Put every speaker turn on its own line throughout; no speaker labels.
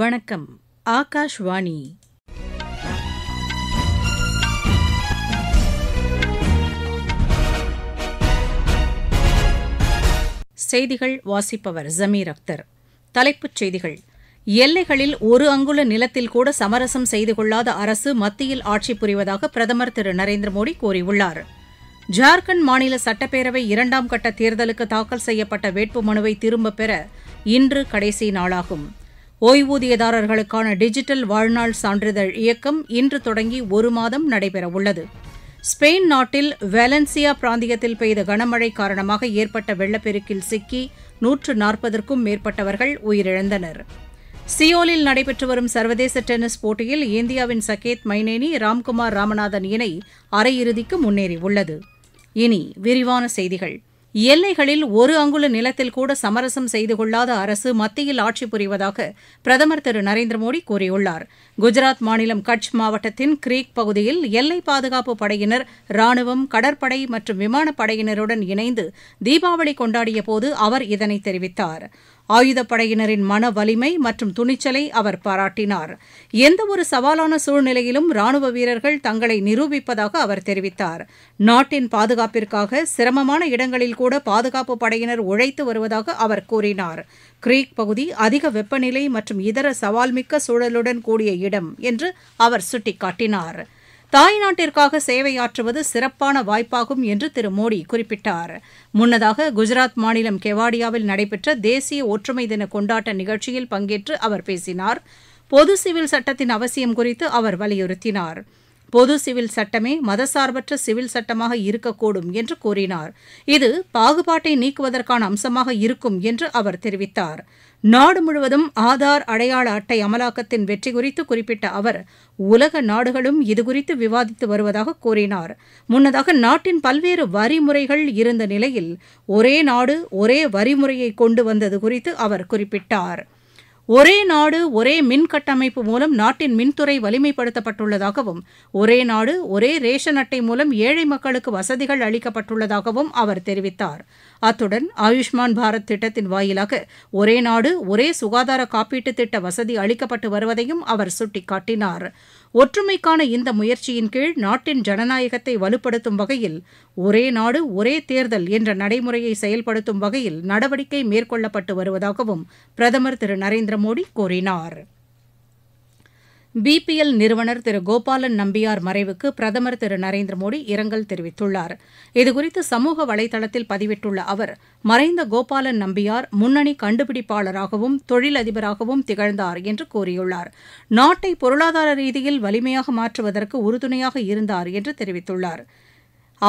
வணக்கம் ஆகாஷ்வாணி செய்திகள் வாசிப்பவர் ஜமீர் அக்தர் தலைப்புச் செய்திகள் எல்லைகளில் ஒரு அங்குல நிலத்தில் கூட சமரசம் செய்து கொள்ளாத அரசு மத்தியில் ஆட்சி புரிவதாக பிரதமர் திரு நரேந்திர மோடி கூறியுள்ளார் ஜார்க்கண்ட் மாநில சட்டப்பேரவை இரண்டாம் கட்ட தேர்தலுக்கு தாக்கல் செய்யப்பட்ட வேட்புமனுவை திரும்பப் பெற இன்று கடைசி நாளாகும் ஓய்வூதியதாரர்களுக்கான டிஜிட்டல் வாழ்நாள் சான்றிதழ் இயக்கம் இன்று தொடங்கி ஒரு மாதம் நடைபெறவுள்ளது ஸ்பெயின் நாட்டில் வேலன்சியா பிராந்தியத்தில் பெய்த கனமழை காரணமாக ஏற்பட்ட வெள்ளப்பெருக்கில் சிக்கி நூற்று நாற்பதற்கும் மேற்பட்டவர்கள் உயிரிழந்தனர் சியோலில் நடைபெற்று வரும் சர்வதேச டென்னிஸ் போட்டியில் இந்தியாவின் சகேத் மைனேனி ராம்குமார் ராமநாதன் இணை அரையிறுதிக்கு முன்னேறியுள்ளது இனி விரிவான செய்திகள் எல்லைகளில் ஒரு அங்குல நிலத்தில் கூட சமரசம் செய்து கொள்ளாத அரசு மத்தியில் ஆட்சி புரிவதாக பிரதமர் திரு நரேந்திர மோடி கூறியுள்ளார் குஜராத் மாநிலம் கட்ச் மாவட்டத்தின் கிரீக் பகுதியில் எல்லை பாதுகாப்பு படையினர் ராணுவம் கடற்படை மற்றும் விமானப்படையினருடன் இணைந்து தீபாவளி கொண்டாடிய போது அவர் இதனை தெரிவித்தாா் ஆயுதப்படையினரின் மன வலிமை மற்றும் துணிச்சலை அவர் பாராட்டினார் எந்தவொரு சவாலான சூழ்நிலையிலும் ராணுவ வீரர்கள் தங்களை நிரூபிப்பதாக அவர் தெரிவித்தார் நாட்டின் பாதுகாப்பிற்காக சிரமமான இடங்களில் கூட பாதுகாப்பு படையினர் உழைத்து வருவதாக அவர் கூறினார் கிரீக் பகுதி அதிக வெப்பநிலை மற்றும் இதர சவால்மிக்க சூழலுடன் கூடிய இடம் என்று அவர் சுட்டிக்காட்டினார் தாய்நாட்டிற்காக சேவையாற்றுவது சிறப்பான வாய்ப்பாகும் என்று திரு மோடி குறிப்பிட்டார் முன்னதாக குஜராத் மாநிலம் கெவாடியாவில் நடைபெற்ற தேசிய ஒற்றுமை தின கொண்டாட்ட நிகழ்ச்சியில் பங்கேற்று அவர் பேசினார் பொது சிவில் சட்டத்தின் அவசியம் குறித்து அவர் வலியுறுத்தினார் பொது சிவில் சட்டமே மதசார்பற்ற சிவில் சட்டமாக இருக்கக்கூடும் என்று கூறினார் இது பாகுபாட்டை நீக்குவதற்கான அம்சமாக இருக்கும் என்று அவர் தெரிவித்தார் நாடு முழுவதும் ஆதார் அடையாள அட்டை அமலாக்கத்தின் வெற்றி குறித்து குறிப்பிட்ட அவர் உலக நாடுகளும் இதுகுறித்து விவாதித்து வருவதாக கூறினார் முன்னதாக நாட்டின் பல்வேறு வரிமுறைகள் இருந்த நிலையில் ஒரே நாடு ஒரே வரிமுறையை கொண்டு வந்தது குறித்து அவர் குறிப்பிட்டார் ஒரே நாடு ஒரே மின் கட்டமைப்பு மூலம் நாட்டின் மின்துறை வலிமைப்படுத்தப்பட்டுள்ளதாகவும் ஒரே நாடு ஒரே ரேஷன் அட்டை மூலம் ஏழை மக்களுக்கு வசதிகள் அளிக்கப்பட்டுள்ளதாகவும் அவர் தெரிவித்தார் அத்துடன் ஆயுஷ்மான் பாரத் திட்டத்தின் வாயிலாக ஒரே நாடு ஒரே சுகாதார காப்பீட்டு திட்ட வசதி அளிக்கப்பட்டு வருவதையும் அவர் சுட்டிக்காட்டினாா் ஒற்றுமைக்கான இந்த முயற்சியின் கீழ் நாட்டின் ஜனநாயகத்தை வலுப்படுத்தும் வகையில் ஒரே நாடு ஒரே தேர்தல் என்ற நடைமுறையை செயல்படுத்தும் வகையில் நடவடிக்கை மேற்கொள்ளப்பட்டு வருவதாகவும் பிரதமர் திரு நரேந்திர மோடி கூறினாா் பிபிஎல் நிறுவனர் திரு கோபாலன் நம்பியார் மறைவுக்கு பிரதமர் திரு நரேந்திர மோடி இரங்கல் தெரிவித்துள்ளார் இதுகுறித்து சமூக வலைதளத்தில் பதிவிட்டுள்ள அவர் மறைந்த கோபாலன் நம்பியார் முன்னணி கண்டுபிடிப்பாளராகவும் தொழிலதிபராகவும் திகழ்ந்தார் என்று கூறியுள்ளார் நாட்டை பொருளாதார ரீதியில் வலிமையாக மாற்றுவதற்கு உறுதுணையாக இருந்தார் என்று தெரிவித்துள்ளார்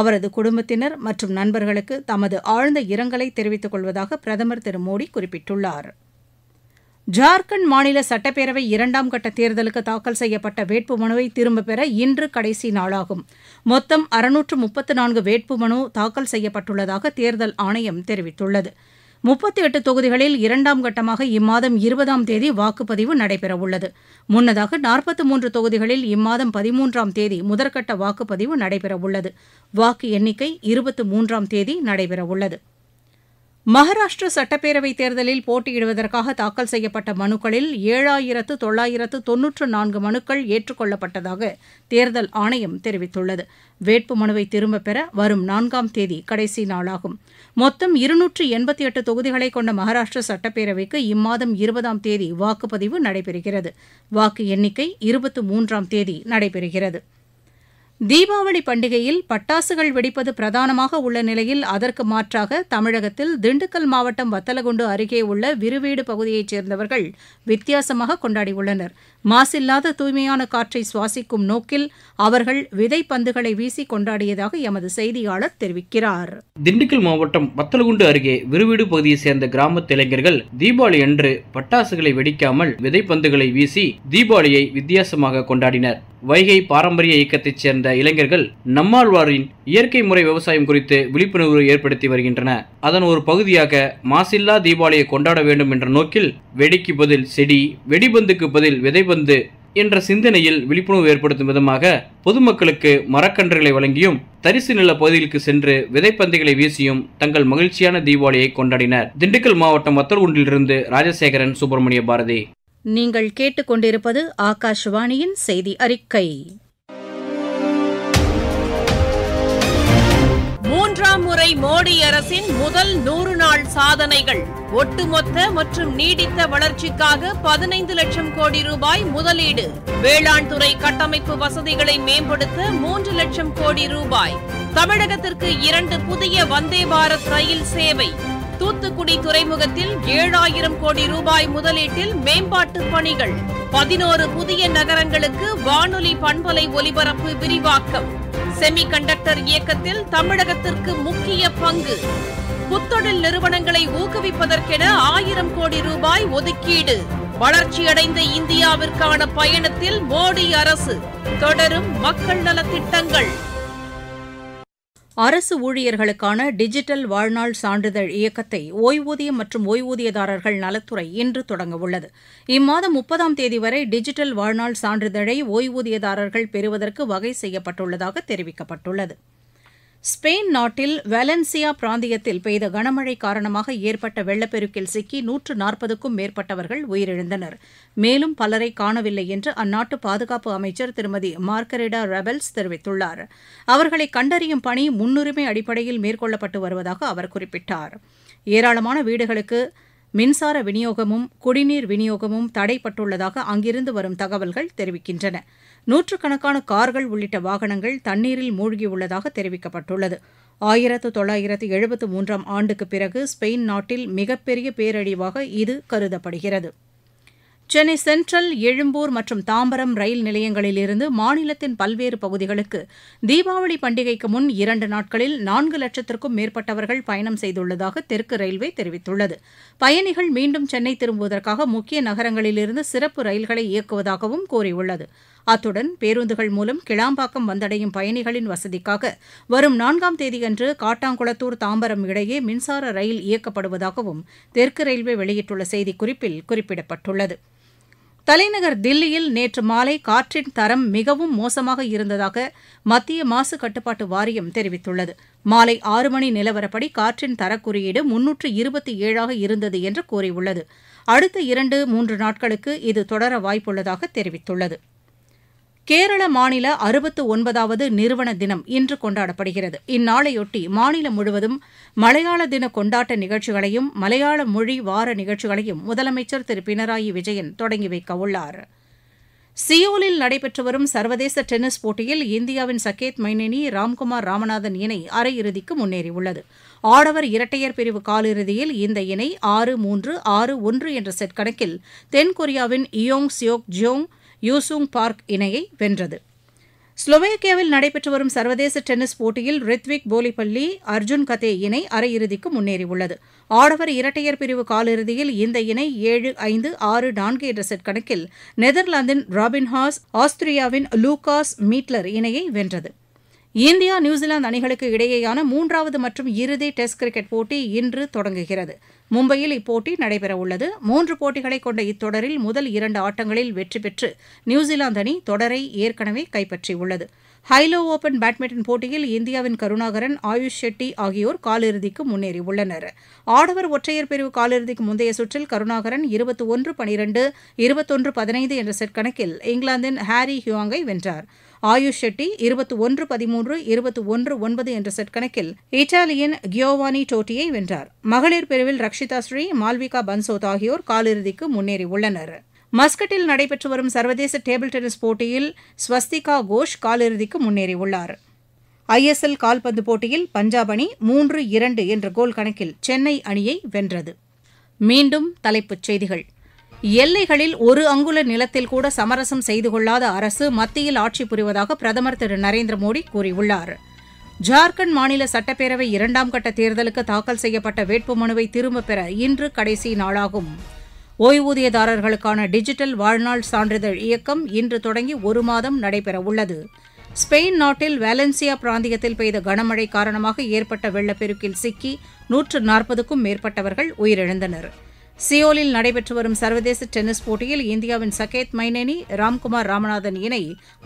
அவரது குடும்பத்தினர் மற்றும் நண்பர்களுக்கு தமது ஆழ்ந்த இரங்கலை தெரிவித்துக் கொள்வதாக பிரதமர் திரு மோடி குறிப்பிட்டுள்ளாா் ஜார்க்கண்ட் மாநில சட்டப்பேரவை இரண்டாம் கட்ட தேர்தலுக்கு தாக்கல் செய்யப்பட்ட வேட்புமனுவை திரும்பப் பெற இன்று கடைசி நாளாகும் மொத்தம் அறுநூற்று முப்பத்து நான்கு வேட்புமனு தாக்கல் செய்யப்பட்டுள்ளதாக தேர்தல் ஆணையம் தெரிவித்துள்ளது முப்பத்தி எட்டு தொகுதிகளில் இரண்டாம் கட்டமாக இம்மாதம் இருபதாம் தேதி வாக்குப்பதிவு நடைபெறவுள்ளது முன்னதாக நாற்பத்தி மூன்று தொகுதிகளில் இம்மாதம் பதிமூன்றாம் தேதி முதற்கட்ட வாக்குப்பதிவு நடைபெறவுள்ளது வாக்கு எண்ணிக்கை இருபத்தி மூன்றாம் தேதி நடைபெறவுள்ளது மகாராஷ்டிர சட்டப்பேரவைத் தேர்தலில் போட்டியிடுவதற்காக தாக்கல் செய்யப்பட்ட மனுக்களில் ஏழாயிரத்து தொள்ளாயிரத்து தொன்னூற்று நான்கு மனுக்கள் ஏற்றுக் கொள்ளப்பட்டதாக தேர்தல் ஆணையம் தெரிவித்துள்ளது வேட்பு மனுவை திரும்பப் பெற வரும் நான்காம் தேதி கடைசி நாளாகும் மொத்தம் இருநூற்று எண்பத்தி எட்டு தொகுதிகளை கொண்ட மகாராஷ்டிர சட்டப்பேரவைக்கு இம்மாதம் இருபதாம் தேதி வாக்குப்பதிவு நடைபெறுகிறது வாக்கு எண்ணிக்கை இருபத்து மூன்றாம் தேதி நடைபெறுகிறது தீபாவளி பண்டிகையில் பட்டாசுகள் வெடிப்பது பிரதானமாக உள்ள நிலையில் அதற்கு மாற்றாக தமிழகத்தில் திண்டுக்கல் மாவட்டம் வத்தலகுண்டு அருகே உள்ள விருவீடு பகுதியைச் சேர்ந்தவர்கள் வித்தியாசமாக கொண்டாடியுள்ளனர் மாசில்லாத தூய்மையான காற்றை சுவாசிக்கும் நோக்கில் அவர்கள் விதை பந்துகளை வீசி கொண்டாடியதாக எமது செய்தியாளர் தெரிவிக்கிறார் திண்டுக்கல் மாவட்டம் வத்தலகுண்டு அருகே விருவீடு பகுதியைச் சேர்ந்த கிராமத்து இளைஞர்கள் தீபாவளி அன்று பட்டாசுகளை வெடிக்காமல் விதைப்பந்துகளை வீசி தீபாவளியை வித்தியாசமாக கொண்டாடினர் வைகை பாரம்பரிய இயக்கத்தைச் சேர்ந்த சேர்ந்த இளைஞர்கள் நம்மாழ்வாரின் இயற்கை முறை விவசாயம் குறித்து விழிப்புணர்வு ஏற்படுத்தி வருகின்றன அதன் ஒரு பகுதியாக மாசில்லா தீபாவளியை கொண்டாட வேண்டும் என்ற நோக்கில் வெடிக்கு பதில் செடி வெடிபந்துக்கு பதில் விதைபந்து என்ற சிந்தனையில் விழிப்புணர்வு ஏற்படுத்தும் விதமாக பொதுமக்களுக்கு மரக்கன்றுகளை வழங்கியும் தரிசு நில பகுதிகளுக்கு சென்று விதைப்பந்தைகளை வீசியும் தங்கள் மகிழ்ச்சியான தீபாவளியை கொண்டாடினர் திண்டுக்கல் மாவட்டம் வத்தல்குண்டிலிருந்து ராஜசேகரன் சுப்பிரமணிய பாரதி நீங்கள் கேட்டுக்கொண்டிருப்பது ஆகாஷ்வாணியின் செய்தி அறிக்கை இரண்டாம் முறை மோடி அரசின் முதல் நூறு நாள் சாதனைகள் ஒட்டுமொத்த மற்றும் நீடித்த வளர்ச்சிக்காக பதினைந்து லட்சம் கோடி ரூபாய் முதலீடு வேளாண் துறை கட்டமைப்பு வசதிகளை மேம்படுத்த மூன்று லட்சம் கோடி ரூபாய் தமிழகத்திற்கு இரண்டு புதிய வந்தே பாரத் ரயில் சேவை தூத்துக்குடி துறைமுகத்தில் ஏழாயிரம் கோடி ரூபாய் முதலீட்டில் மேம்பாட்டு பணிகள் பதினோரு புதிய நகரங்களுக்கு வானொலி பண்பலை ஒலிபரப்பு விரிவாக்கம் செமிகண்டக்டர் இயக்கத்தில் தமிழகத்திற்கு முக்கிய பங்கு புத்தொழில் நிறுவனங்களை ஊக்குவிப்பதற்கென ஆயிரம் கோடி ரூபாய் ஒதுக்கீடு வளர்ச்சியடைந்த இந்தியாவிற்கான பயணத்தில் மோடி அரசு தொடரும் மக்கள் நலத்திட்டங்கள் அரசு ஊழியர்களுக்கான டிஜிட்டல் வாழ்நாள் சான்றிதழ் இயக்கத்தை ஓய்வூதியம் மற்றும் ஓய்வூதியதாரர்கள் நலத்துறை இன்று தொடங்கவுள்ளது இம்மாதம் முப்பதாம் தேதி வரை டிஜிட்டல் வாழ்நாள் சான்றிதழை ஓய்வூதியதாரர்கள் பெறுவதற்கு வகை செய்யப்பட்டுள்ளதாக தெரிவிக்கப்பட்டுள்ளது ஸ்பெயின் நாட்டில் வலன்சியா பிராந்தியத்தில் பெய்த கனமழை காரணமாக ஏற்பட்ட வெள்ளப்பெருக்கில் சிக்கி நூற்று நாற்பதுக்கும் மேற்பட்டவர்கள் உயிரிழந்தனர் மேலும் பலரை காணவில்லை என்று அந்நாட்டு பாதுகாப்பு அமைச்சர் திருமதி மார்கரிடா ரெபல்ஸ் தெரிவித்துள்ளார் அவர்களை கண்டறியும் பணி முன்னுரிமை அடிப்படையில் மேற்கொள்ளப்பட்டு வருவதாக அவர் குறிப்பிட்டார் ஏராளமான வீடுகளுக்கு மின்சார விநியோகமும் குடிநீர் விநியோகமும் தடைப்பட்டுள்ளதாக அங்கிருந்து வரும் தகவல்கள் தெரிவிக்கின்றன நூற்றுக்கணக்கான கார்கள் உள்ளிட்ட வாகனங்கள் தண்ணீரில் மூழ்கியுள்ளதாக தெரிவிக்கப்பட்டுள்ளது ஆயிரத்து தொள்ளாயிரத்து எழுபத்து மூன்றாம் ஆண்டுக்கு பிறகு ஸ்பெயின் நாட்டில் மிகப்பெரிய பேரழிவாக இது கருதப்படுகிறது சென்னை சென்ட்ரல் எழும்பூர் மற்றும் தாம்பரம் ரயில் நிலையங்களிலிருந்து மாநிலத்தின் பல்வேறு பகுதிகளுக்கு தீபாவளி பண்டிகைக்கு முன் இரண்டு நாட்களில் நான்கு லட்சத்திற்கும் மேற்பட்டவர்கள் பயணம் செய்துள்ளதாக தெற்கு ரயில்வே தெரிவித்துள்ளது பயணிகள் மீண்டும் சென்னை திரும்புவதற்காக முக்கிய நகரங்களிலிருந்து சிறப்பு ரயில்களை இயக்குவதாகவும் கூறியுள்ளது அத்துடன் பேருந்துகள் மூலம் கிளாம்பாக்கம் வந்தடையும் பயணிகளின் வசதிக்காக வரும் நான்காம் தேதியன்று காட்டாங்குளத்தூர் தாம்பரம் இடையே மின்சார ரயில் இயக்கப்படுவதாகவும் தெற்கு ரயில்வே வெளியிட்டுள்ள செய்திக்குறிப்பில் குறிப்பிடப்பட்டுள்ளது தலைநகர் தில்லியில் நேற்று மாலை காற்றின் தரம் மிகவும் மோசமாக இருந்ததாக மத்திய மாசு கட்டுப்பாட்டு வாரியம் தெரிவித்துள்ளது மாலை ஆறு மணி நிலவரப்படி காற்றின் தரக்குறியீடு முன்னூற்று இருபத்தி ஏழாக இருந்தது என்று கூறியுள்ளது அடுத்த இரண்டு மூன்று நாட்களுக்கு இது தொடர வாய்ப்புள்ளதாக தெரிவித்துள்ளது கேரள மாநில அறுபத்து ஒன்பதாவது நிறுவன தினம் இன்று கொண்டாடப்படுகிறது இந்நாளையொட்டி மாநிலம் முழுவதும் மலையாள தின கொண்டாட்ட நிகழ்ச்சிகளையும் மலையாள மொழி வார நிகழ்ச்சிகளையும் முதலமைச்சர் திரு பினராயி விஜயன் தொடங்கி வைக்க உள்ளார் சியோலில் நடைபெற்று வரும் சர்வதேச டென்னிஸ் போட்டியில் இந்தியாவின் சகேத் மைனேனி ராம்குமார் ராமநாதன் இணை அரையிறுதிக்கு முன்னேறியுள்ளது ஆடவர் இரட்டையர் பிரிவு காலிறுதியில் இந்த இணை ஆறு மூன்று ஆறு ஒன்று என்ற செட் கணக்கில் தென்கொரியாவின் இயோங் சியோக் ஜியோங் யூசுங் பார்க் இணையை வென்றது ஸ்லோவேக்கியாவில் நடைபெற்று வரும் சர்வதேச டென்னிஸ் போட்டியில் ரித்விக் போலிப்பள்ளி அர்ஜுன் கதே இணை அரையிறுதிக்கு முன்னேறியுள்ளது ஆடவர் இரட்டையர் பிரிவு காலிறுதியில் இந்த இணை ஏழு ஐந்து ஆறு நான்கு என்ற செட் கணக்கில் நெதர்லாந்தின் ராபின் ஹாஸ் ஆஸ்திரியாவின் லூகாஸ் மீட்லர் இணையை வென்றது இந்தியா நியூசிலாந்து அணிகளுக்கு இடையேயான மூன்றாவது மற்றும் இறுதி டெஸ்ட் கிரிக்கெட் போட்டி இன்று தொடங்குகிறது மும்பையில் இப்போட்டி நடைபெறவுள்ளது மூன்று போட்டிகளை கொண்ட இத்தொடரில் முதல் இரண்டு ஆட்டங்களில் வெற்றி பெற்று நியூசிலாந்து அணி தொடரை ஏற்கனவே கைப்பற்றியுள்ளது ஹைலோ ஓபன் பேட்மிண்டன் போட்டியில் இந்தியாவின் கருணாகரன் ஆயுஷ் ஷெட்டி ஆகியோர் காலிறுதிக்கு முன்னேறியுள்ளனர் ஆடவர் ஒற்றையர் பிரிவு காலிறுதிக்கு முந்தைய சுற்றில் கருணாகரன் இருபத்தி ஒன்று பனிரெண்டு இருபத்தொன்று பதினைந்து என்ற செட் கணக்கில் இங்கிலாந்தின் ஹாரி ஹியாங்கை வென்றார் ஆயுஷ் ஷெட்டி இருபத்தி ஒன்று பதிமூன்று இருபத்தி ஒன்று ஒன்பது என்ற செட் கணக்கில் இத்தாலியின் கியோவானி டோட்டியை வென்றார் மகளிர் பிரிவில் ரக்ஷிதா ஸ்ரீ மால்விகா பன்சோத் ஆகியோர் காலிறுதிக்கு முன்னேறியுள்ளனா் மஸ்கட்டில் நடைபெற்று வரும் சர்வதேச டேபிள் டென்னிஸ் போட்டியில் ஸ்வஸ்திகா கோஷ் காலிறுதிக்கு முன்னேறியுள்ளார் ஐஎஸ்எல் கால்பந்து போட்டியில் பஞ்சாப் அணி மூன்று இரண்டு என்ற கோல் கணக்கில் சென்னை அணியை வென்றது மீண்டும் தலைப்புச் செய்திகள் எல்லைகளில் ஒரு அங்குல நிலத்தில் கூட சமரசம் செய்து கொள்ளாத அரசு மத்தியில் ஆட்சி புரிவதாக பிரதமர் திரு நரேந்திர மோடி கூறியுள்ளார் ஜார்க்கண்ட் மாநில சட்டப்பேரவை இரண்டாம் கட்ட தேர்தலுக்கு தாக்கல் செய்யப்பட்ட வேட்புமனுவை திரும்பப் பெற இன்று கடைசி நாளாகும் ஓய்வூதியதாரர்களுக்கான டிஜிட்டல் வாழ்நாள் சான்றிதழ் இயக்கம் இன்று தொடங்கி ஒரு மாதம் நடைபெறவுள்ளது ஸ்பெயின் நாட்டில் வேலன்சியா பிராந்தியத்தில் பெய்த கனமழை காரணமாக ஏற்பட்ட வெள்ளப்பெருக்கில் சிக்கி நூற்று நாற்பதுக்கும் மேற்பட்டவர்கள் உயிரிழந்தனர் சியோலில் நடைபெற்று வரும் சர்வதேச டென்னிஸ் போட்டியில் இந்தியாவின் சகேத் மைனேனி ராம்குமார் ராமநாதன் இணை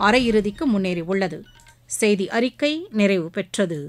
அரையிறுதிக்கு முன்னேறியுள்ளது செய்தி அறிக்கை நிறைவு பெற்றது